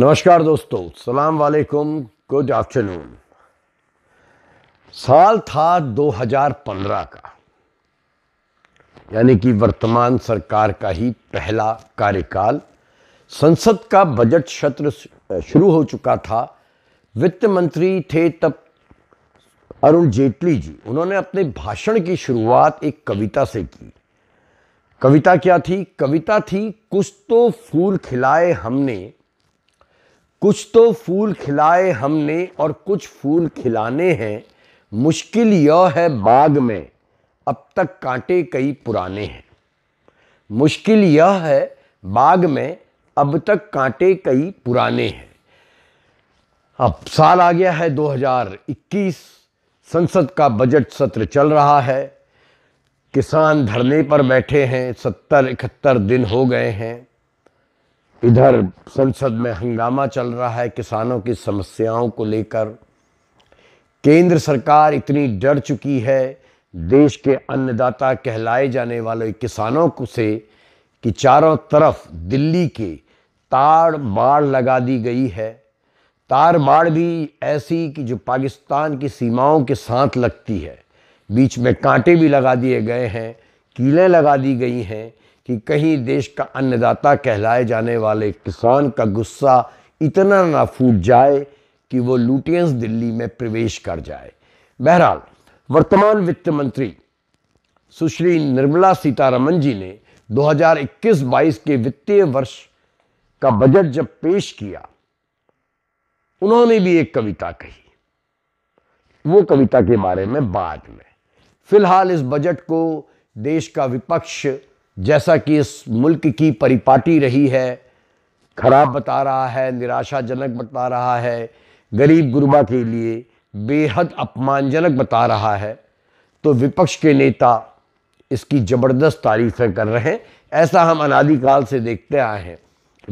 नमस्कार दोस्तों सलाम वालेकुम गुड आफ्टरनून साल था 2015 का यानी कि वर्तमान सरकार का ही पहला कार्यकाल संसद का बजट सत्र शुरू हो चुका था वित्त मंत्री थे तब अरुण जेटली जी उन्होंने अपने भाषण की शुरुआत एक कविता से की कविता क्या थी कविता थी कुछ तो फूल खिलाए हमने कुछ तो फूल खिलाए हमने और कुछ फूल खिलाने हैं मुश्किल यह है बाग में अब तक कांटे कई पुराने हैं मुश्किल यह है बाग में अब तक कांटे कई पुराने हैं अब साल आ गया है 2021 संसद का बजट सत्र चल रहा है किसान धरने पर बैठे हैं सत्तर इकहत्तर दिन हो गए हैं इधर संसद में हंगामा चल रहा है किसानों की समस्याओं को लेकर केंद्र सरकार इतनी डर चुकी है देश के अन्नदाता कहलाए जाने वाले किसानों को से कि चारों तरफ दिल्ली के तार मार लगा दी गई है तार मार भी ऐसी कि जो पाकिस्तान की सीमाओं के साथ लगती है बीच में कांटे भी लगा दिए गए हैं कीलें लगा दी गई हैं कि कहीं देश का अन्नदाता कहलाए जाने वाले किसान का गुस्सा इतना ना फूट जाए कि वो लुटियंस दिल्ली में प्रवेश कर जाए बहरहाल वर्तमान वित्त मंत्री सुश्री निर्मला सीतारमन जी ने 2021-22 के वित्तीय वर्ष का बजट जब पेश किया उन्होंने भी एक कविता कही वो कविता के बारे में बाद में फिलहाल इस बजट को देश का विपक्ष जैसा कि इस मुल्क की परिपाटी रही है खराब बता रहा है निराशाजनक बता रहा है गरीब गुरबा के लिए बेहद अपमानजनक बता रहा है तो विपक्ष के नेता इसकी ज़बरदस्त तारीफ़ें कर रहे हैं ऐसा हम अनादिकाल से देखते आए हैं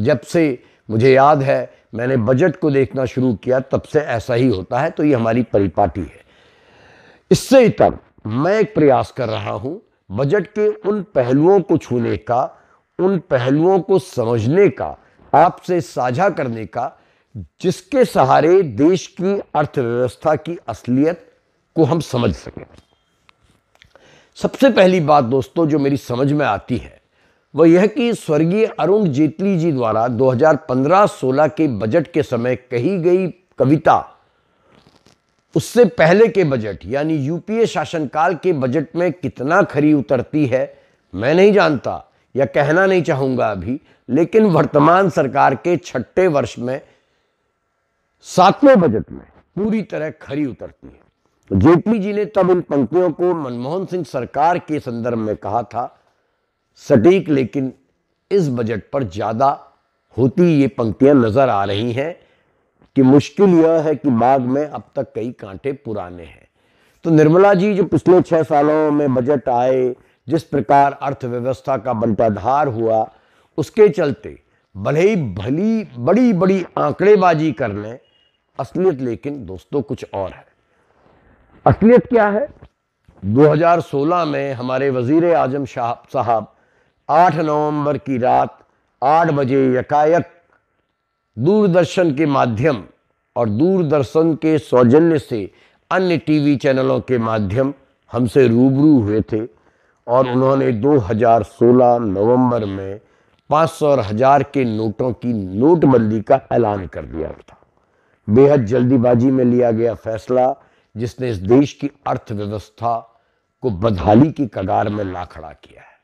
जब से मुझे याद है मैंने बजट को देखना शुरू किया तब से ऐसा ही होता है तो ये हमारी परिपाटी है इससे ही तब मैं एक प्रयास कर रहा हूँ बजट के उन पहलुओं को छूने का उन पहलुओं को समझने का आपसे साझा करने का जिसके सहारे देश की अर्थव्यवस्था की असलियत को हम समझ सकें सबसे पहली बात दोस्तों जो मेरी समझ में आती है वह यह कि स्वर्गीय अरुण जेटली जी द्वारा 2015-16 के बजट के समय कही गई कविता उससे पहले के बजट यानी यूपीए शासनकाल के बजट में कितना खरी उतरती है मैं नहीं जानता या कहना नहीं चाहूंगा अभी लेकिन वर्तमान सरकार के छठे वर्ष में सातवें बजट में पूरी तरह खरी उतरती है जेटली जी ने तब इन पंक्तियों को मनमोहन सिंह सरकार के संदर्भ में कहा था सटीक लेकिन इस बजट पर ज़्यादा होती ये पंक्तियां नज़र आ रही हैं कि मुश्किल यह है कि बाग में अब तक कई कांटे पुराने हैं तो निर्मला जी जो पिछले छः सालों में बजट आए जिस प्रकार अर्थव्यवस्था का बंटाधार हुआ उसके चलते भले ही भली बड़ी बड़ी आंकड़ेबाजी कर लें असलियत लेकिन दोस्तों कुछ और है असलियत क्या है 2016 में हमारे वजीर आजम शाह साहब 8 नवंबर की रात 8 बजे यकायक दूरदर्शन के माध्यम और दूरदर्शन के सौजन्य से अन्य टीवी चैनलों के माध्यम हमसे रूबरू हुए थे और उन्होंने 2016 नवंबर में पाँच सौ हज़ार के नोटों की नोटबंदी का ऐलान कर दिया था बेहद जल्दीबाजी में लिया गया फैसला जिसने इस देश की अर्थव्यवस्था को बदहाली की कगार में ला खड़ा किया है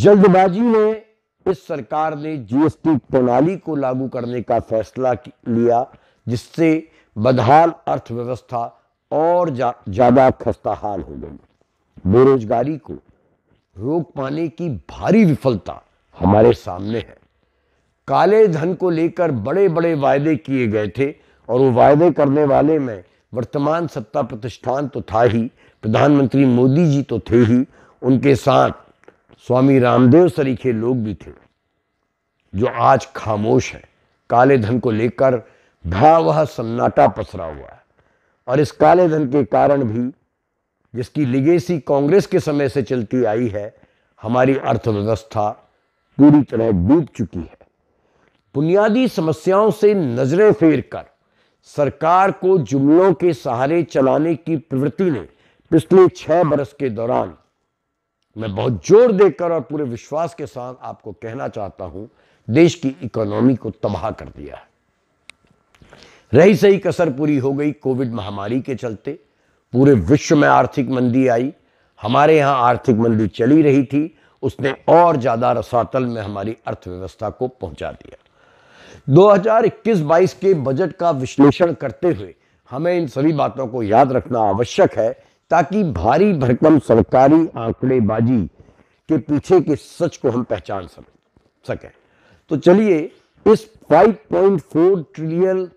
जल्दबाजी ने इस सरकार ने जीएसटी प्रणाली को लागू करने का फैसला लिया जिससे बदहाल अर्थव्यवस्था और ज़्यादा जा, खस्ताहाल हो गई बेरोजगारी को रोक पाने की भारी विफलता हमारे सामने है काले धन को लेकर बड़े बड़े वायदे किए गए थे और वो वायदे करने वाले में वर्तमान सत्ता प्रतिष्ठान तो था ही प्रधानमंत्री मोदी जी तो थे ही उनके साथ स्वामी रामदेव सरीखे लोग भी थे जो आज खामोश हैं काले धन को लेकर भयावह सन्नाटा पसरा हुआ है और इस काले धन के कारण भी जिसकी लिगेसी कांग्रेस के समय से चलती आई है हमारी अर्थव्यवस्था पूरी तरह डूब चुकी है बुनियादी समस्याओं से नजरें फेर कर सरकार को जुमलों के सहारे चलाने की प्रवृत्ति ने पिछले छह बरस के दौरान मैं बहुत जोर देकर और पूरे विश्वास के साथ आपको कहना चाहता हूं देश की इकोनॉमी को तबाह कर दिया है रही सही कसर पूरी हो गई कोविड महामारी के चलते पूरे विश्व में आर्थिक मंदी आई हमारे यहां आर्थिक मंदी चली रही थी उसने और ज़्यादा रसातल में हमारी अर्थव्यवस्था को पहुंचा दिया 2021-22 के बजट का विश्लेषण करते हुए हमें इन सभी बातों को याद रखना आवश्यक है ताकि भारी भरकम सरकारी आंकड़ेबाजी के पीछे के सच को हम पहचान सके तो चलिए इस 5.4 trillion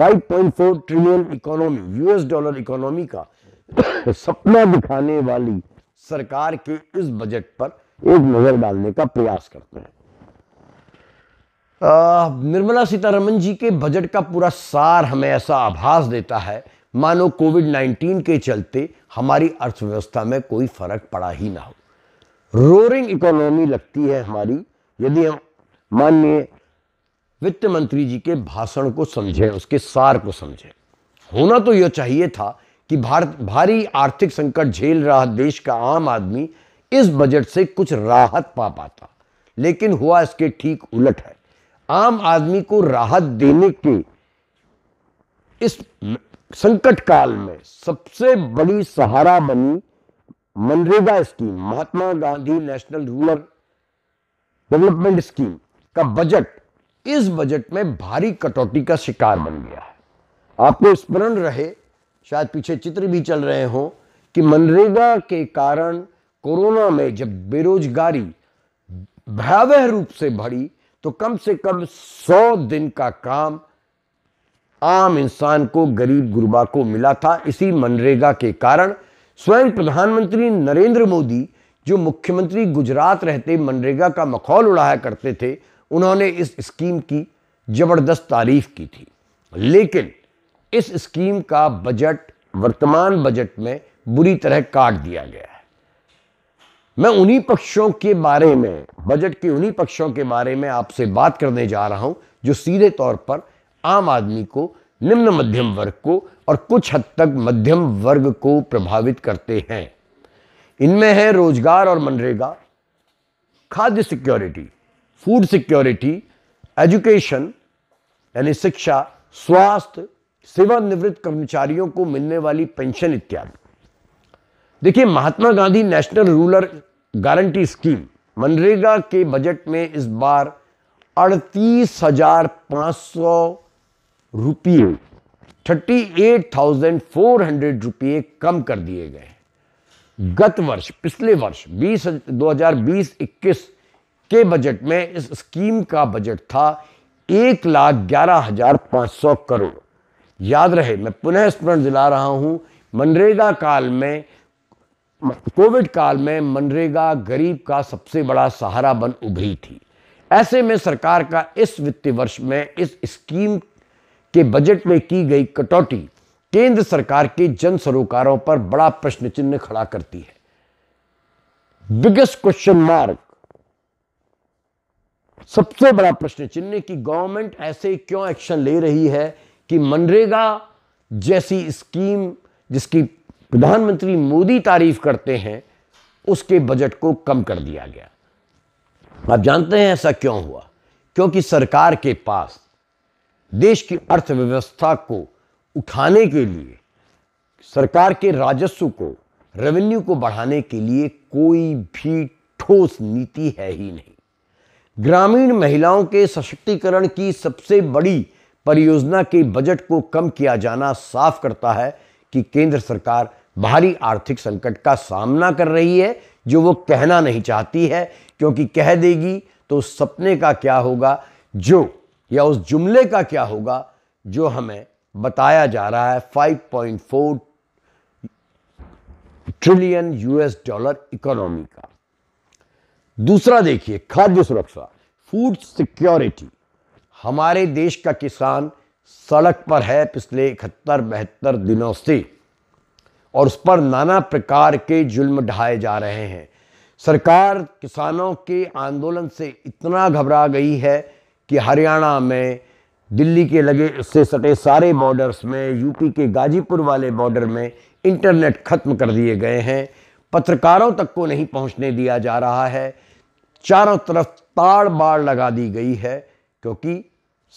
5.4 trillion economy US dollar economy का सपना दिखाने वाली सरकार के इस बजट पर एक नजर डालने का प्रयास करते हैं निर्मला सीतारमन जी के बजट का पूरा सार हमें ऐसा आभास देता है मानो कोविड 19 के चलते हमारी अर्थव्यवस्था में कोई फर्क पड़ा ही ना हो रोरिंग इकोनॉमी लगती है हमारी यदि हम माननीय वित्त मंत्री जी के भाषण को समझें उसके सार को समझें होना तो यह चाहिए था कि भारत भारी आर्थिक संकट झेल रहा देश का आम आदमी इस बजट से कुछ राहत पा पाता लेकिन हुआ इसके ठीक उलट है आम आदमी को राहत देने के इस संकट काल में सबसे बड़ी सहारा बनी MNREGA scheme Mahatma Gandhi national rural development scheme का बजट इस बजट में भारी कटौती का शिकार बन गया है आपको स्मरण रहे शायद पीछे चित्र भी चल रहे हो कि मनरेगा के कारण कोरोना में जब बेरोजगारी भयावह रूप से बढ़ी तो कम से कम सौ दिन का काम आम इंसान को गरीब गुरबा को मिला था इसी मनरेगा के कारण स्वयं प्रधानमंत्री नरेंद्र मोदी जो मुख्यमंत्री गुजरात रहते मनरेगा का मखौल उड़ाया करते थे उन्होंने इस स्कीम की ज़बरदस्त तारीफ की थी लेकिन इस स्कीम का बजट वर्तमान बजट में बुरी तरह काट दिया गया है मैं उन्हीं पक्षों के बारे में बजट के उन्हीं पक्षों के बारे में आपसे बात करने जा रहा हूं जो सीधे तौर पर आम आदमी को निम्न मध्यम वर्ग को और कुछ हद तक मध्यम वर्ग को प्रभावित करते हैं इनमें है रोजगार और मनरेगा खाद्य सिक्योरिटी फूड सिक्योरिटी एजुकेशन यानी शिक्षा स्वास्थ्य सेवानिवृत्त कर्मचारियों को मिलने वाली पेंशन इत्यादि देखिए Mahatma Gandhi national rural guarantee scheme MNREGA के बजट में इस बार अड़तीस हजार पाँच सौ रुपये thirty eight thousand four hundred रुपये कम कर दिए गए गत वर्ष पिछले वर्ष बीस दो हज़ार बीस इक्कीस के बजट में इस स्कीम का बजट था एक लाख ग्यारह हज़ार पाँच सौ करोड़ याद रहे मैं पुनः स्मरण दिला रहा हूँ मनरेगा काल में कोविड काल में मनरेगा गरीब का सबसे बड़ा सहारा बन उभरी थी ऐसे में सरकार का इस वित्तीय वर्ष में इस स्कीम के बजट में की गई कटौती केंद्र सरकार के जन सरोकारों पर बड़ा प्रश्न चिन्ह खड़ा करती है बिगेस्ट क्वेश्चन मार्क सबसे बड़ा प्रश्न चिन्ह कि गवर्नमेंट ऐसे क्यों एक्शन ले रही है कि मनरेगा जैसी स्कीम जिसकी प्रधानमंत्री मोदी तारीफ करते हैं उसके बजट को कम कर दिया गया आप जानते हैं ऐसा क्यों हुआ क्योंकि सरकार के पास देश की अर्थव्यवस्था को उठाने के लिए सरकार के राजस्व को रेवेन्यू को बढ़ाने के लिए कोई भी ठोस नीति है ही नहीं ग्रामीण महिलाओं के सशक्तिकरण की सबसे बड़ी परियोजना के बजट को कम किया जाना साफ करता है कि केंद्र सरकार भारी आर्थिक संकट का सामना कर रही है जो वो कहना नहीं चाहती है क्योंकि कह देगी तो सपने का क्या होगा जो या उस जुमले का क्या होगा जो हमें बताया जा रहा है 5.4 ट्रिलियन यूएस डॉलर इकोनॉमी का दूसरा देखिए खाद्य सुरक्षा फूड सिक्योरिटी हमारे देश का किसान सड़क पर है पिछले इकहत्तर बहत्तर दिनों से और उस पर नाना प्रकार के जुल्म ढाए जा रहे हैं सरकार किसानों के आंदोलन से इतना घबरा गई है कि हरियाणा में दिल्ली के लगे से सटे सारे बॉर्डर्स में यूपी के गाजीपुर वाले बॉर्डर में इंटरनेट ख़त्म कर दिए गए हैं पत्रकारों तक को नहीं पहुंचने दिया जा रहा है चारों तरफ ताड़ बाड़ लगा दी गई है क्योंकि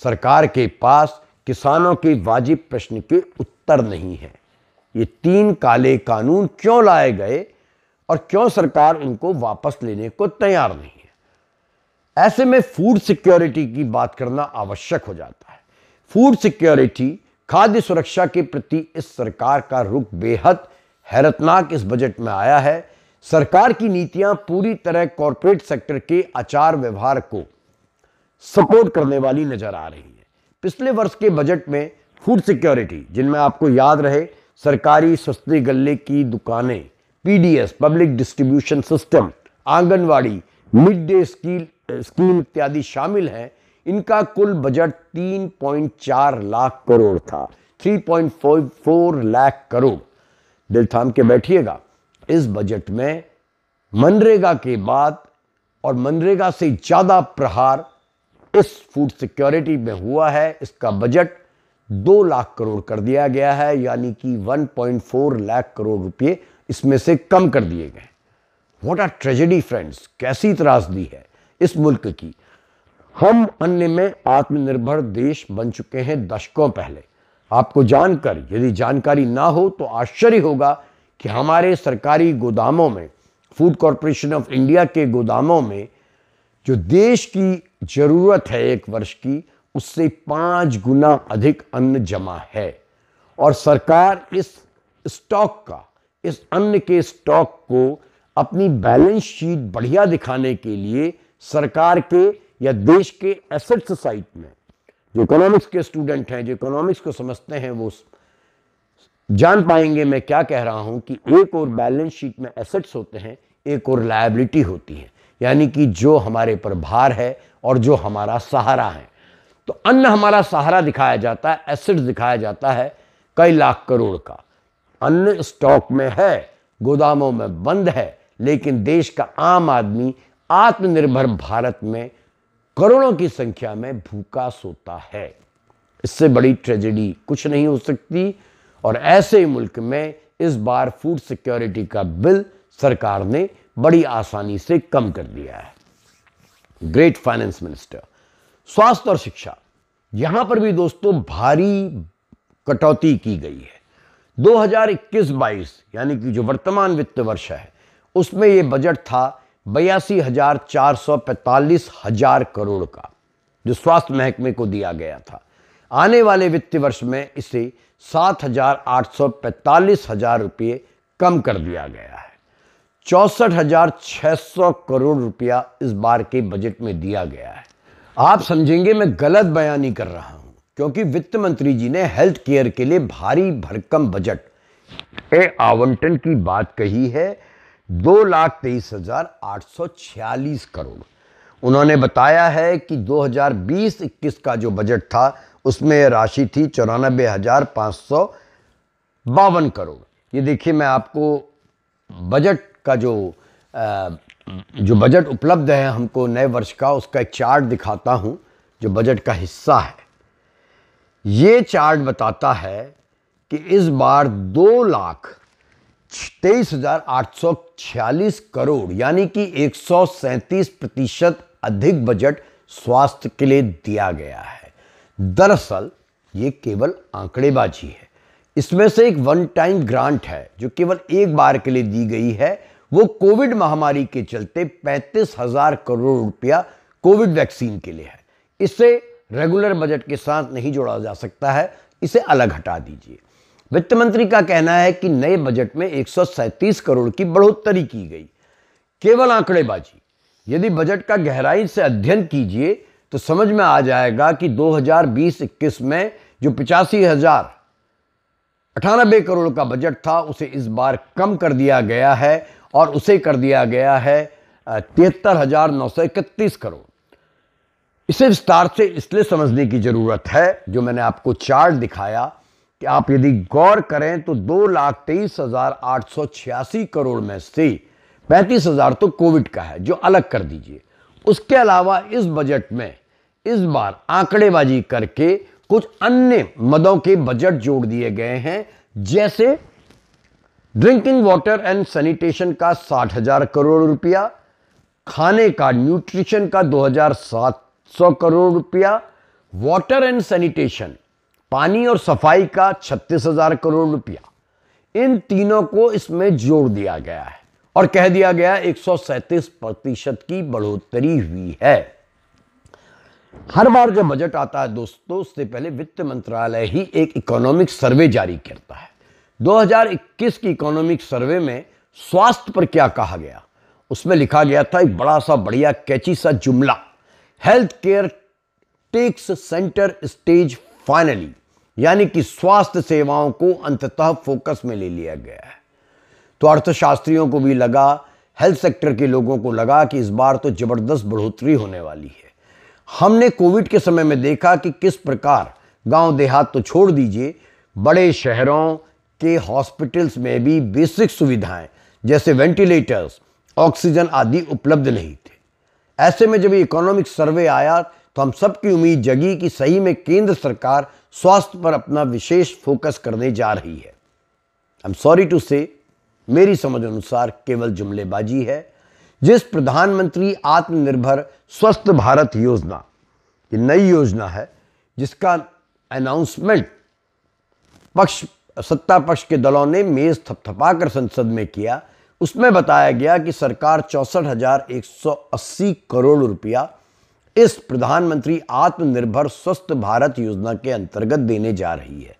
सरकार के पास किसानों के वाजिब प्रश्न के उत्तर नहीं है ये तीन काले कानून क्यों लाए गए और क्यों सरकार उनको वापस लेने को तैयार नहीं ऐसे में फूड सिक्योरिटी की बात करना आवश्यक हो जाता है फूड सिक्योरिटी खाद्य सुरक्षा के प्रति इस सरकार का रुख बेहद हैरतनाक इस बजट में आया है सरकार की नीतियां पूरी तरह कॉरपोरेट सेक्टर के आचार व्यवहार को सपोर्ट करने वाली नजर आ रही है पिछले वर्ष के बजट में फूड सिक्योरिटी जिनमें आपको याद रहे सरकारी सस्ते गले की दुकानें PDS public distribution system anganwadi mid day skill scheme इत्यादि शामिल हैं इनका कुल बजट 3.4 लाख करोड़ था 3.4 लाख करोड़ दिल थाम के बैठिएगा इस बजट में मनरेगा के बाद और मनरेगा से ज़्यादा प्रहार इस फूड सिक्योरिटी में हुआ है इसका बजट दो लाख करोड़ कर दिया गया है यानी कि 1.4 लाख करोड़ रुपए इसमें से कम कर दिए गए वॉट आर ट्रेजेडी फ्रेंड्स कैसी त्रासदी है इस मुल्क की हम अन्य में आत्मनिर्भर देश बन चुके हैं दशकों पहले आपको जानकर यदि जानकारी ना हो तो आश्चर्य होगा कि हमारे सरकारी गोदामों में फूड कॉरपोरेशन ऑफ इंडिया के गोदामों में जो देश की ज़रूरत है एक वर्ष की उससे पाँच गुना अधिक अन्न जमा है और सरकार इस स्टॉक का इस अन्न के स्टॉक को अपनी बैलेंस शीट बढ़िया दिखाने के लिए सरकार के या देश के एसेट सोसाइट में जो इकोनॉमिक्स के स्टूडेंट हैं जो इकोनॉमिक्स को समझते हैं वो जान पाएंगे मैं क्या कह रहा हूं कि एक और बैलेंस शीट में एसेट्स होते हैं एक और लाइबिलिटी होती है यानी कि जो हमारे पर भार है और जो हमारा सहारा है तो अन्न हमारा सहारा दिखाया जाता है एसेट्स दिखाया जाता है कई लाख करोड़ का अन्न स्टॉक में है गोदामों में बंद है लेकिन देश का आम आदमी आत्मनिर्भर भारत में करोड़ों की संख्या में भूखा सोता है इससे बड़ी ट्रेजेडी कुछ नहीं हो सकती और ऐसे मुल्क में इस बार फूड सिक्योरिटी का बिल सरकार ने बड़ी आसानी से कम कर दिया है ग्रेट फाइनेंस मिनिस्टर स्वास्थ्य और शिक्षा यहां पर भी दोस्तों भारी कटौती की गई है 2021-22 यानी कि जो वर्तमान वित्त वर्ष है उसमें यह बजट था बयासी हजार चार सौ पैंतालीस हजार करोड़ का जो स्वास्थ्य महकमे को दिया गया था आने वाले वित्तीय वर्ष में इसे सात हजार आठ सौ पैंतालीस हजार रुपये कम कर दिया गया है चौंसठ हजार छः सौ करोड़ रुपया इस बार के बजट में दिया गया है आप समझेंगे मैं गलत बयानी कर रहा हूं क्योंकि वित्त मंत्री जी ने हेल्थ केयर के लिए भारी भरकम बजट ए आवंटन की बात कही है दो लाख तेईस हज़ार आठ सौ छियालीस करोड़ उन्होंने बताया है कि 2020-21 का जो बजट था उसमें राशि थी चौरानबे हज़ार पाँच सौ बावन करोड़ ये देखिए मैं आपको बजट का जो आ, जो बजट उपलब्ध है हमको नए वर्ष का उसका एक चार्ट दिखाता हूँ जो बजट का हिस्सा है ये चार्ट बताता है कि इस बार दो लाख तेईस हजार आठ सौ छियालीस करोड़ यानी कि एक सौ सैंतीस प्रतिशत अधिक बजट स्वास्थ्य के लिए दिया गया है दरअसल ये केवल आंकड़ेबाजी है इसमें से एक वन टाइम ग्रांट है जो केवल एक बार के लिए दी गई है वो कोविड महामारी के चलते पैंतीस हजार करोड़ रुपया कोविड वैक्सीन के लिए है इसे रेगुलर बजट के साथ नहीं जोड़ा जा सकता है इसे अलग हटा दीजिए वित्त मंत्री का कहना है कि नए बजट में एक करोड़ की बढ़ोतरी की गई केवल आंकड़ेबाजी यदि बजट का गहराई से अध्ययन कीजिए तो समझ में आ जाएगा कि 2020-21 में जो पिचासी हजार अठानबे करोड़ का बजट था उसे इस बार कम कर दिया गया है और उसे कर दिया गया है तिहत्तर हजार नौ सौ इकतीस करोड़ इसे विस्तार से इसलिए समझने की ज़रूरत है जो मैंने आपको चार्ट दिखाया कि आप यदि गौर करें तो दो लाख तेईस हजार आठ सौ छियासी करोड़ में से पैंतीस हजार तो कोविड का है जो अलग कर दीजिए उसके अलावा इस बजट में इस बार आंकड़ेबाजी करके कुछ अन्य मदों के बजट जोड़ दिए गए हैं जैसे ड्रिंकिंग वाटर एंड सैनिटेशन का साठ हजार करोड़ रुपया खाने का न्यूट्रिशन का दो हजार सात सौ करोड़ रुपया वाटर एंड सैनिटेशन पानी और सफाई का छत्तीस हजार करोड़ रुपया इन तीनों को इसमें जोड़ दिया गया है और कह दिया गया एक प्रतिशत की बढ़ोतरी हुई है हर बार जो बजट आता है दोस्तों उससे पहले वित्त मंत्रालय ही एक इकोनॉमिक सर्वे जारी करता है 2021 की इकोनॉमिक सर्वे में स्वास्थ्य पर क्या कहा गया उसमें लिखा गया था एक बड़ा सा बढ़िया कैची सा जुमला health care takes centre stage finally यानी कि स्वास्थ्य सेवाओं को अंततः फोकस में ले लिया गया है तो अर्थशास्त्रियों को भी लगा हेल्थ सेक्टर के लोगों को लगा कि इस बार तो ज़बरदस्त बढ़ोतरी होने वाली है हमने कोविड के समय में देखा कि किस प्रकार गांव देहात तो छोड़ दीजिए बड़े शहरों के हॉस्पिटल्स में भी बेसिक सुविधाएं जैसे वेंटिलेटर्स ऑक्सीजन आदि उपलब्ध नहीं थे ऐसे में जब इकोनॉमिक सर्वे आया तो हम सबकी उम्मीद जगी कि सही में केंद्र सरकार स्वास्थ्य पर अपना विशेष फोकस करने जा रही है आई एम सॉरी टू से मेरी समझ अनुसार केवल जुमलेबाजी है जिस प्रधानमंत्री आत्मनिर्भर स्वस्थ भारत योजना ये नई योजना है जिसका अनाउंसमेंट पक्ष सत्ता पक्ष के दलों ने मेज थपथपाकर संसद में किया उसमें बताया गया कि सरकार चौसठ करोड़ रुपया इस प्रधानमंत्री आत्मनिर्भर स्वस्थ भारत योजना के अंतर्गत देने जा रही है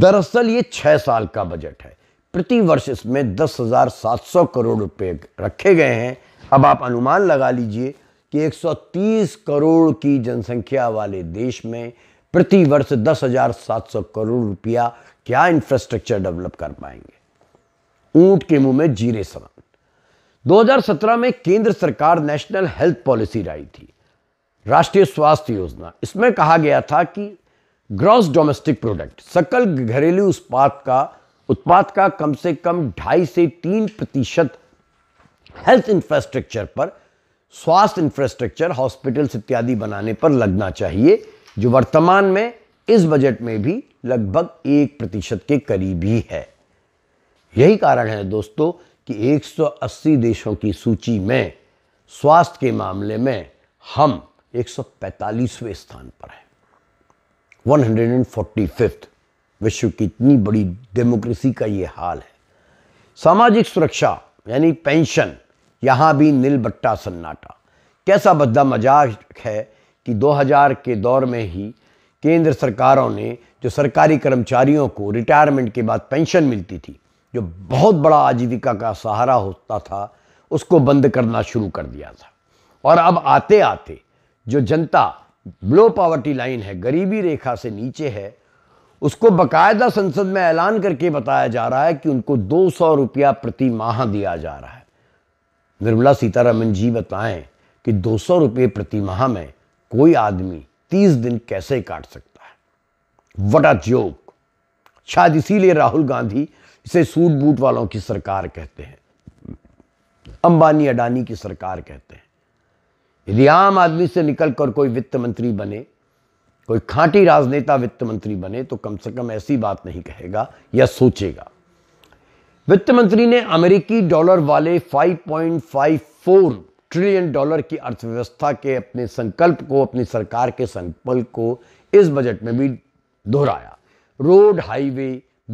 दरअसल ये छह साल का बजट है प्रतिवर्ष इसमें दस हज़ार सात सौ करोड़ रुपए रखे गए हैं अब आप अनुमान लगा लीजिए कि 130 करोड़ की जनसंख्या वाले देश में प्रतिवर्ष दस हज़ार सात सौ करोड़ रुपया क्या इंफ्रास्ट्रक्चर डेवलप कर पाएंगे ऊंट के मुंह में जीरे समान 2017 में केंद्र सरकार नेशनल हेल्थ पॉलिसी लाई थी राष्ट्रीय स्वास्थ्य योजना इसमें कहा गया था कि ग्रॉस डोमेस्टिक प्रोडक्ट सकल घरेलू उत्पाद का उत्पाद का कम से कम ढाई से तीन प्रतिशत हेल्थ इंफ्रास्ट्रक्चर पर स्वास्थ्य इंफ्रास्ट्रक्चर हॉस्पिटल्स इत्यादि बनाने पर लगना चाहिए जो वर्तमान में इस बजट में भी लगभग एक प्रतिशत के करीब ही है यही कारण है दोस्तों कि 180 देशों की सूची में स्वास्थ्य के मामले में हम 145वें स्थान पर है 145th विश्व की इतनी बड़ी डेमोक्रेसी का ये हाल है सामाजिक सुरक्षा यानी पेंशन यहाँ भी नीलबट्टा सन्नाटा कैसा बद्दा मजाक है कि 2000 के दौर में ही केंद्र सरकारों ने जो सरकारी कर्मचारियों को रिटायरमेंट के बाद पेंशन मिलती थी जो बहुत बड़ा आजीविका का सहारा होता था उसको बंद करना शुरू कर दिया था और अब आते आते जो जनता ब्लो पावर्टी लाइन है गरीबी रेखा से नीचे है उसको बकायदा संसद में ऐलान करके बताया जा रहा है कि उनको दो सौ रुपया प्रति माह दिया जा रहा है निर्मला सीतारमन जी बताएं कि दो सौ रुपये प्रति माह में कोई आदमी तीस दिन कैसे काट सकता है वट अ जोक शायद इसीलिए राहुल गांधी इसे सूट बूट वालों की सरकार कहते हैं अंबानी अडानी की सरकार कहते हैं यदि आम आदमी से निकलकर कोई वित्त मंत्री बने कोई खांटी राजनेता वित्त मंत्री बने तो कम से कम ऐसी बात नहीं कहेगा या सोचेगा वित्त मंत्री ने अमेरिकी डॉलर वाले 5.54 ट्रिलियन डॉलर की अर्थव्यवस्था के अपने संकल्प को अपनी सरकार के संकल्प को इस बजट में भी दोहराया रोड हाईवे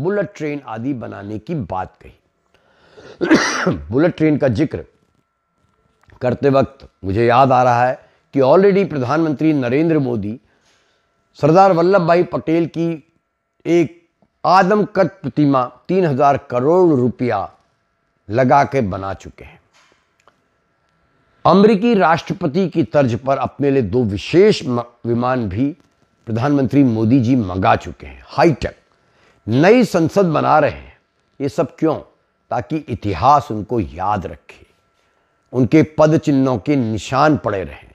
बुलेट ट्रेन आदि बनाने की बात कही बुलेट ट्रेन का जिक्र करते वक्त मुझे याद आ रहा है कि ऑलरेडी प्रधानमंत्री नरेंद्र मोदी सरदार वल्लभ भाई पटेल की एक आदमकद प्रतिमा तीन हजार करोड़ रुपया लगा के बना चुके हैं अमेरिकी राष्ट्रपति की तर्ज पर अपने लिए दो विशेष विमान भी प्रधानमंत्री मोदी जी मंगा चुके हैं हाईटेक नई संसद बना रहे हैं ये सब क्यों ताकि इतिहास उनको याद रखे उनके पद चिन्हों के निशान पड़े रहें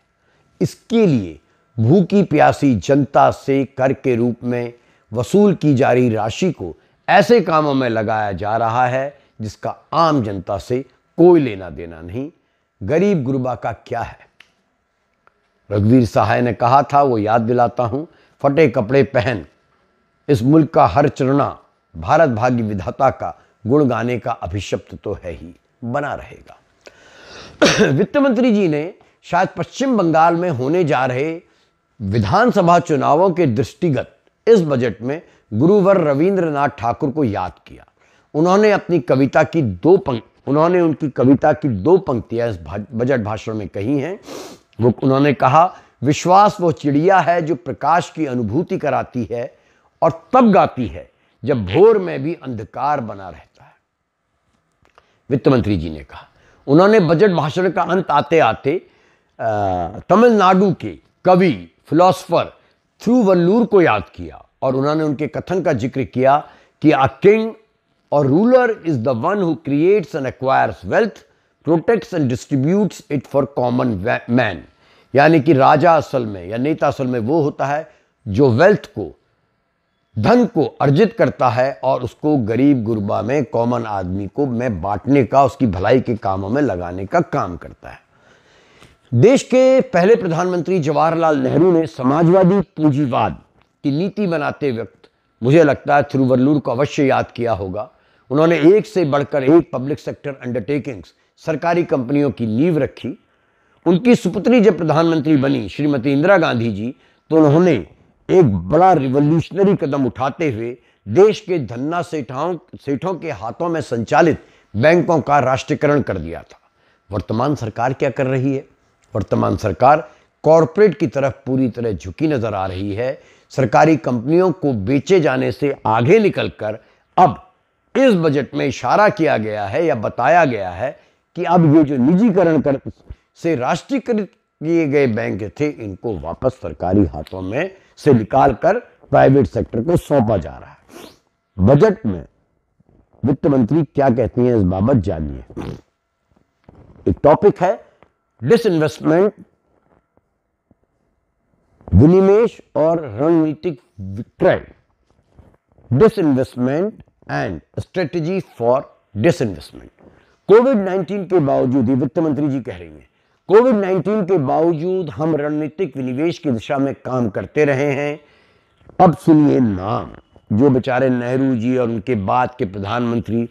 इसके लिए भूखी प्यासी जनता से कर के रूप में वसूल की जा रही राशि को ऐसे कामों में लगाया जा रहा है जिसका आम जनता से कोई लेना देना नहीं गरीब गुरबा का क्या है रघुवीर सहाय ने कहा था वो याद दिलाता हूं फटे कपड़े पहन इस मुल्क का हर चरणा भारत भाग्य विधाता का गुण गाने का अभिशप्त तो है ही बना रहेगा वित्त मंत्री जी ने शायद पश्चिम बंगाल में होने जा रहे विधानसभा चुनावों के दृष्टिगत इस बजट में गुरुवर रविंद्रनाथ ठाकुर को याद किया उन्होंने अपनी कविता की दो पंक्ति उन्होंने उनकी कविता की दो पंक्तियां इस बजट भाषण में कही हैं वो उन्होंने कहा विश्वास वो चिड़िया है जो प्रकाश की अनुभूति कराती है और तब गाती है जब भोर में भी अंधकार बना रहता है वित्त मंत्री जी ने कहा उन्होंने बजट भाषण का अंत आते आते तमिलनाडु के कवि फिलोसफर थ्रूवल्लूर को याद किया और उन्होंने उनके कथन का जिक्र किया कि अ किंग और ruler is the one who creates and acquires wealth protects and distributes it for common man यानी कि राजा असल में या नेता असल में वो होता है जो वेल्थ को धन को अर्जित करता है और उसको गरीब गुरबा में कॉमन आदमी को मैं बांटने का उसकी भलाई के कामों में लगाने का काम करता है देश के पहले प्रधानमंत्री जवाहरलाल नेहरू ने समाजवादी पूंजीवाद की नीति बनाते वक्त मुझे लगता है थिरुवल्लूर को अवश्य याद किया होगा उन्होंने एक से बढ़कर एक पब्लिक सेक्टर अंडरटेकिंग्स सरकारी कंपनियों की नींव रखी उनकी सुपुत्री जब प्रधानमंत्री बनी श्रीमती इंदिरा गांधी जी तो उन्होंने एक बड़ा रिवोल्यूशनरी कदम उठाते हुए देश के धन्ना सेठाओं सेठों के हाथों में संचालित बैंकों का राष्ट्रीयकरण कर दिया था वर्तमान सरकार क्या कर रही है वर्तमान सरकार कॉरपोरेट की तरफ पूरी तरह झुकी नजर आ रही है सरकारी कंपनियों को बेचे जाने से आगे निकलकर अब इस बजट में इशारा किया गया है या बताया गया है कि अब ये जो निजीकरण कर से राष्ट्रीयकृत किए गए बैंक थे इनको वापस सरकारी हाथों में से निकालकर प्राइवेट सेक्टर को सौंपा जा रहा है बजट में वित्त मंत्री क्या कहती हैं इस बाबत जानिए एक टॉपिक है इन्वेस्टमेंट विनिमेश और रणनीतिक विक्रय investment and strategy for disinvestment Covid 19 के बावजूद ही वित्त मंत्री जी कह रही हैं कोविड 19 के बावजूद हम रणनीतिक निवेश की दिशा में काम करते रहे हैं अब सुनिए नाम जो बेचारे नेहरू जी और उनके बाद के प्रधानमंत्री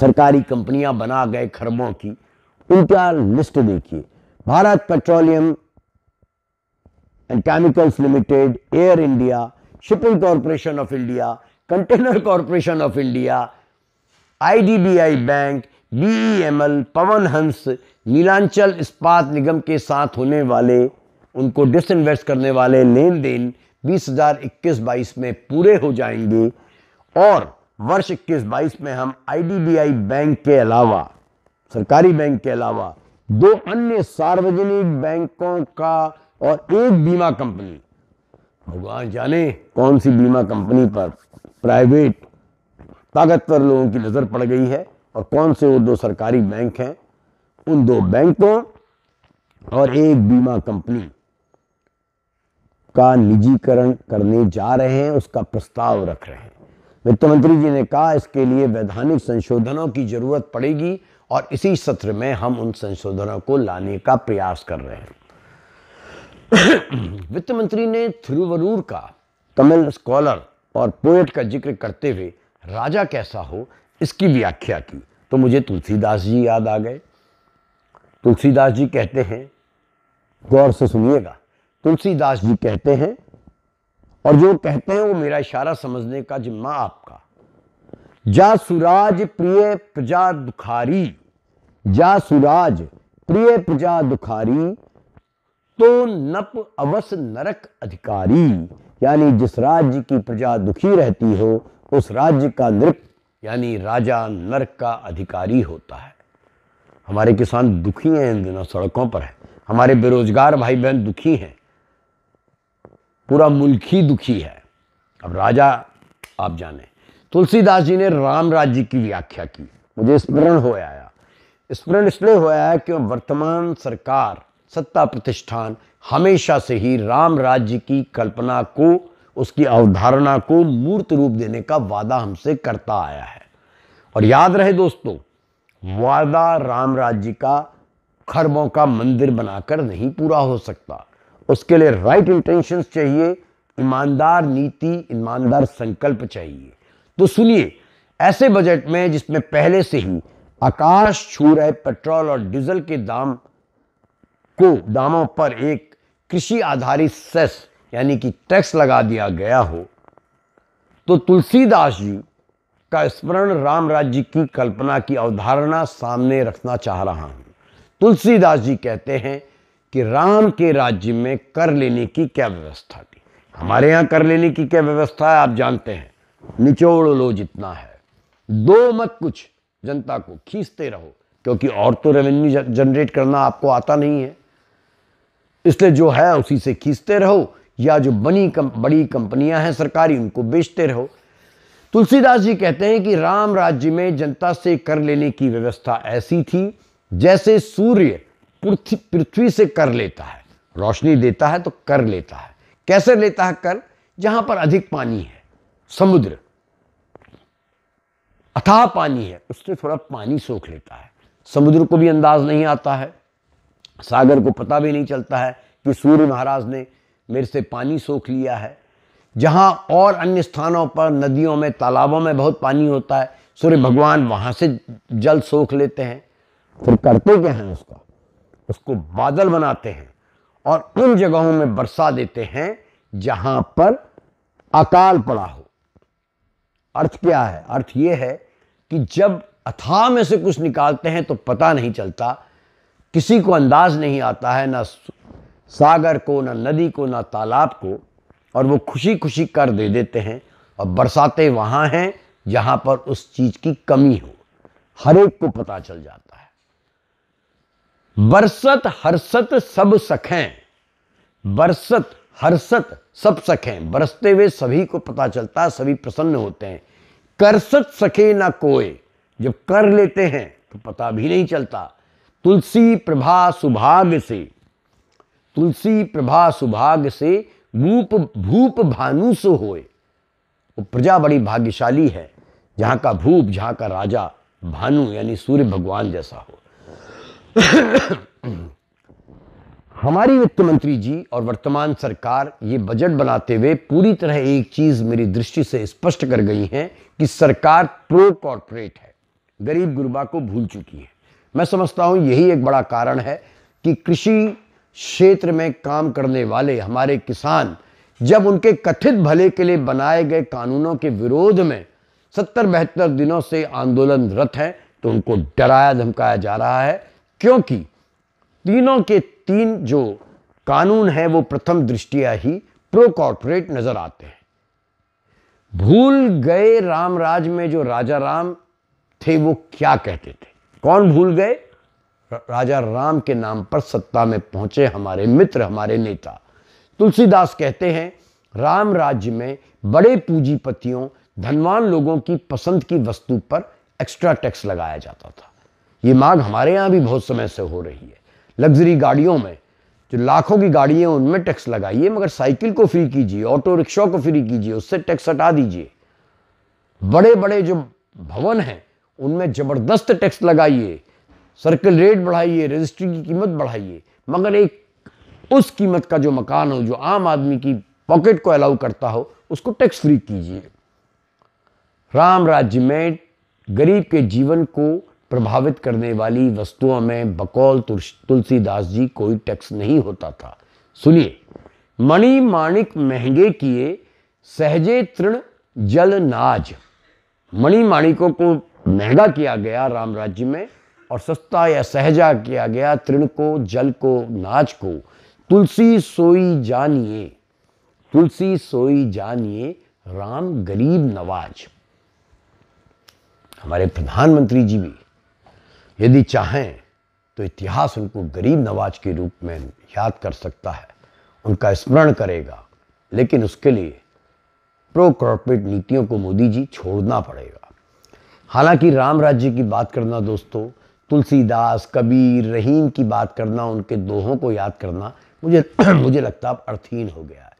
सरकारी कंपनियां बना गए खरबों की उनका लिस्ट देखिए Bharat petroleum and chemicals limited air India shipping corporation of India container corporation of India IDBI bank BML Pawan Hans Neelachal इस्पात निगम के साथ होने वाले उनको डिसइन्वेस्ट करने वाले लेन देन बीस हज़ार इक्कीस बाईस में पूरे हो जाएंगे और वर्ष इक्कीस बाईस में हम आईडीबीआई बैंक के अलावा सरकारी बैंक के अलावा दो अन्य सार्वजनिक बैंकों का और एक बीमा कंपनी भगवान जाने कौन सी बीमा कंपनी पर प्राइवेट ताकतवर लोगों की नज़र पड़ गई है और कौन से वो दो सरकारी बैंक हैं उन दो बैंकों और एक बीमा कंपनी का निजीकरण करने जा रहे हैं उसका प्रस्ताव रख रहे हैं वित्त मंत्री जी ने कहा इसके लिए वैधानिक संशोधनों की जरूरत पड़ेगी और इसी सत्र में हम उन संशोधनों को लाने का प्रयास कर रहे हैं वित्त मंत्री ने थिरुवरूर का तमिल स्कॉलर और पोएट का जिक्र करते हुए राजा कैसा हो इसकी व्याख्या की तो मुझे तुलसीदास जी याद आ गए तुलसीदास जी कहते हैं गौर से सुनिएगा तुलसीदास जी कहते हैं और जो कहते हैं वो मेरा इशारा समझने का जिम्मा आपका जा सुराज प्रिय प्रजा दुखारी जा सुराज प्रिय प्रजा दुखारी तो नप अवस नरक अधिकारी यानी जिस राज्य की प्रजा दुखी रहती हो उस राज्य का नृत्य यानी राजा नरक का अधिकारी होता है हमारे किसान दुखी हैं इन दिनों सड़कों पर हैं हमारे बेरोजगार भाई बहन दुखी हैं पूरा मुल्क ही दुखी है अब राजा आप जाने तुलसीदास जी ने राम राज्य की व्याख्या की मुझे स्मरण हो आया स्मरण इसलिए हो आया कि वर्तमान सरकार सत्ता प्रतिष्ठान हमेशा से ही राम राज्य की कल्पना को उसकी अवधारणा को मूर्त रूप देने का वादा हमसे करता आया है और याद रहे दोस्तों वादा राम राज्य का खरबों का मंदिर बनाकर नहीं पूरा हो सकता उसके लिए राइट इंटेंशन चाहिए ईमानदार नीति ईमानदार संकल्प चाहिए तो सुनिए ऐसे बजट में जिसमें पहले से ही आकाश छू रहे पेट्रोल और डीजल के दाम को दामों पर एक कृषि आधारित सेस यानी कि टैक्स लगा दिया गया हो तो तुलसीदास जी का स्मरण राम राज्य की कल्पना की अवधारणा सामने रखना चाह रहा हूं तुलसीदास जी कहते हैं कि राम के राज्य में कर लेने की क्या व्यवस्था थी हमारे यहाँ कर लेने की क्या व्यवस्था है आप जानते हैं निचोड़ लो जितना है दो मत कुछ जनता को खींचते रहो क्योंकि और तो रेवेन्यू जनरेट करना आपको आता नहीं है इसलिए जो है उसी से खींचते रहो या जो बनी कम, बड़ी कंपनियां हैं सरकारी उनको बेचते रहो तुलसीदास जी कहते हैं कि राम राज्य में जनता से कर लेने की व्यवस्था ऐसी थी जैसे सूर्य पृथ्वी से कर लेता है रोशनी देता है तो कर लेता है कैसे लेता है कर जहां पर अधिक पानी है समुद्र अथाह पानी है उससे थोड़ा पानी सोख लेता है समुद्र को भी अंदाज नहीं आता है सागर को पता भी नहीं चलता है कि सूर्य महाराज ने मेरे से पानी सोख लिया है जहाँ और अन्य स्थानों पर नदियों में तालाबों में बहुत पानी होता है सूर्य भगवान वहाँ से जल सोख लेते हैं फिर करते क्या हैं उसका उसको बादल बनाते हैं और उन जगहों में बरसा देते हैं जहाँ पर अकाल पड़ा हो अर्थ क्या है अर्थ ये है कि जब अथाह में से कुछ निकालते हैं तो पता नहीं चलता किसी को अंदाज नहीं आता है ना सागर को ना नदी को ना तालाब को और वो खुशी खुशी कर दे देते हैं और बरसाते वहाँ हैं जहाँ पर उस चीज़ की कमी हो हर एक को पता चल जाता है बरसत हरसत सब सखें बरसत हरसत सब सखें बरसते हुए सभी को पता चलता है सभी प्रसन्न होते हैं करसत सखे ना कोई जब कर लेते हैं तो पता भी नहीं चलता तुलसी प्रभा सुभाग से तुलसी प्रभा सुभाग से भूप भूप भानु सो होए वो प्रजा बड़ी भाग्यशाली है जहाँ का भूप जहाँ का राजा भानु यानी सूर्य भगवान जैसा हो हमारी वित्त मंत्री जी और वर्तमान सरकार ये बजट बनाते हुए पूरी तरह एक चीज मेरी दृष्टि से स्पष्ट कर गई है कि सरकार प्रो कॉरपोरेट है गरीब गुरबा को भूल चुकी है मैं समझता हूँ यही एक बड़ा कारण है कि कृषि क्षेत्र में काम करने वाले हमारे किसान जब उनके कथित भले के लिए बनाए गए कानूनों के विरोध में सत्तर बहत्तर दिनों से आंदोलनरत हैं तो उनको डराया धमकाया जा रहा है क्योंकि तीनों के तीन जो कानून हैं वो प्रथम दृष्टिया ही प्रो कॉरपोरेट नजर आते हैं भूल गए रामराज में जो राजा राम थे वो क्या कहते थे कौन भूल गए राजा राम के नाम पर सत्ता में पहुंचे हमारे मित्र हमारे नेता तुलसीदास कहते हैं राम राज्य में बड़े पूंजीपतियों धनवान लोगों की पसंद की वस्तु पर एक्स्ट्रा टैक्स लगाया जाता था ये मांग हमारे यहाँ भी बहुत समय से हो रही है लग्जरी गाड़ियों में जो लाखों की गाड़ी है उनमें टैक्स लगाइए मगर साइकिल को फ्री कीजिए ऑटो रिक्शा को फ्री कीजिए उससे टैक्स हटा दीजिए बड़े बड़े जो भवन हैं उनमें जबरदस्त टैक्स लगाइए सर्कल रेट बढ़ाइए रजिस्ट्री की कीमत बढ़ाइए मगर एक उस कीमत का जो मकान हो जो आम आदमी की पॉकेट को अलाउ करता हो उसको टैक्स फ्री कीजिए राम राज्य में गरीब के जीवन को प्रभावित करने वाली वस्तुओं में बकौल तुलसीदास जी कोई टैक्स नहीं होता था सुनिए मणि माणिक महंगे किए सहजे तृण जल नाज मणि माणिकों को महंगा किया गया राम राज्य में और सस्ता या सहजा किया गया तृण को जल को नाच को तुलसी सोई जानिए तुलसी सोई जानिए राम गरीब नवाज हमारे प्रधानमंत्री जी भी यदि चाहें तो इतिहास उनको गरीब नवाज के रूप में याद कर सकता है उनका स्मरण करेगा लेकिन उसके लिए प्रो कॉर्पोरेट नीतियों को मोदी जी छोड़ना पड़ेगा हालांकि राम राज्य की बात करना दोस्तों तुलसीदास कबीर रहीम की बात करना उनके दोहों को याद करना मुझे मुझे लगता अब अर्थहीन हो गया है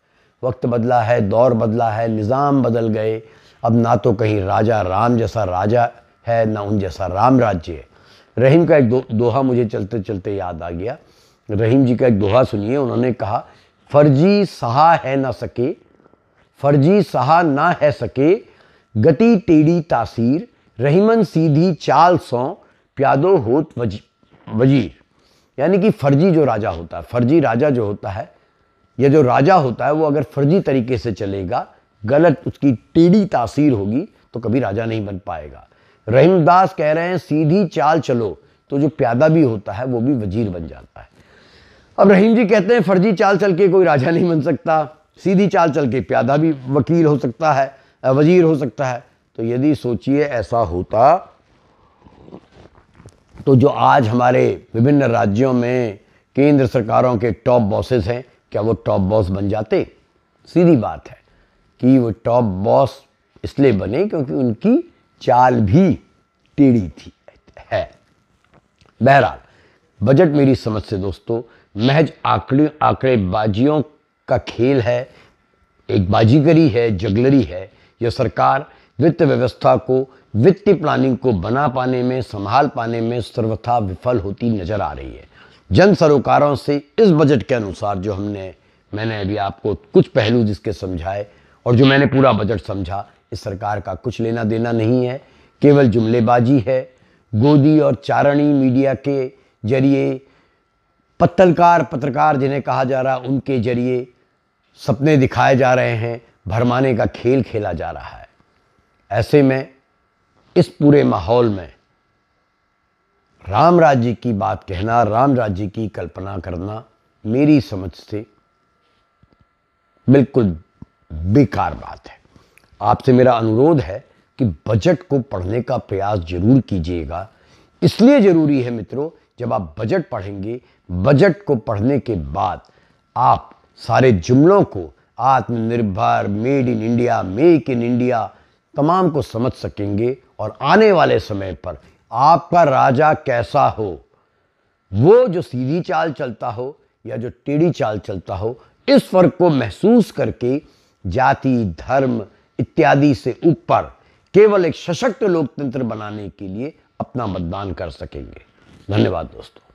वक्त बदला है दौर बदला है निज़ाम बदल गए अब ना तो कहीं राजा राम जैसा राजा है ना उन जैसा राम राज्य है रहीम का एक दो, दोहा मुझे चलते चलते याद आ गया रहीम जी का एक दोहा सुनिए उन्होंने कहा फर्जी सहा है ना सके फर्जी सहा ना है सके गति टेढ़ी तासीर रहीमन सीधी चाल सौ प्यादो होत वजी वजीर यानी कि फर्जी जो राजा होता है फर्जी राजा जो होता है या जो राजा होता है वो अगर फर्जी तरीके से चलेगा गलत उसकी टेढ़ी तासीर होगी तो कभी राजा नहीं बन पाएगा रहीमदास कह रहे हैं सीधी चाल चलो तो जो प्यादा भी होता है वो भी वजीर बन जाता है अब रहीम जी कहते हैं फर्जी चाल चल के कोई राजा नहीं बन सकता सीधी चाल चल के प्यादा भी वकील हो सकता है वजीर हो सकता है तो यदि सोचिए ऐसा होता तो जो आज हमारे विभिन्न राज्यों में केंद्र सरकारों के टॉप बॉसेस हैं क्या वो टॉप बॉस बन जाते सीधी बात है कि वो टॉप बॉस इसलिए बने क्योंकि उनकी चाल भी टेढ़ी थी है बहरहाल बजट मेरी समझ से दोस्तों महज आंकड़े आंकड़ेबाजियों का खेल है एक बाजीगरी है जगलरी है यह सरकार वित्त व्यवस्था को वित्तीय प्लानिंग को बना पाने में संभाल पाने में सर्वथा विफल होती नजर आ रही है जन सरोकारों से इस बजट के अनुसार जो हमने मैंने अभी आपको कुछ पहलू जिसके समझाए और जो मैंने पूरा बजट समझा इस सरकार का कुछ लेना देना नहीं है केवल जुमलेबाजी है गोदी और चारणी मीडिया के जरिए पत्तलकार पत्रकार जिन्हें कहा जा रहा उनके जरिए सपने दिखाए जा रहे हैं भरमाने का खेल खेला जा रहा है ऐसे में इस पूरे माहौल में राम राज्य की बात कहना राम राज्य की कल्पना करना मेरी समझ से बिल्कुल बेकार बात है आपसे मेरा अनुरोध है कि बजट को पढ़ने का प्रयास जरूर कीजिएगा इसलिए ज़रूरी है मित्रों जब आप बजट पढ़ेंगे बजट को पढ़ने के बाद आप सारे जुमलों को Atmanirbhar made in India make in India तमाम को समझ सकेंगे और आने वाले समय पर आपका राजा कैसा हो वो जो सीधी चाल चलता हो या जो टेढ़ी चाल चलता हो इस फर्क को महसूस करके जाति धर्म इत्यादि से ऊपर केवल एक सशक्त लोकतंत्र बनाने के लिए अपना मतदान कर सकेंगे धन्यवाद दोस्तों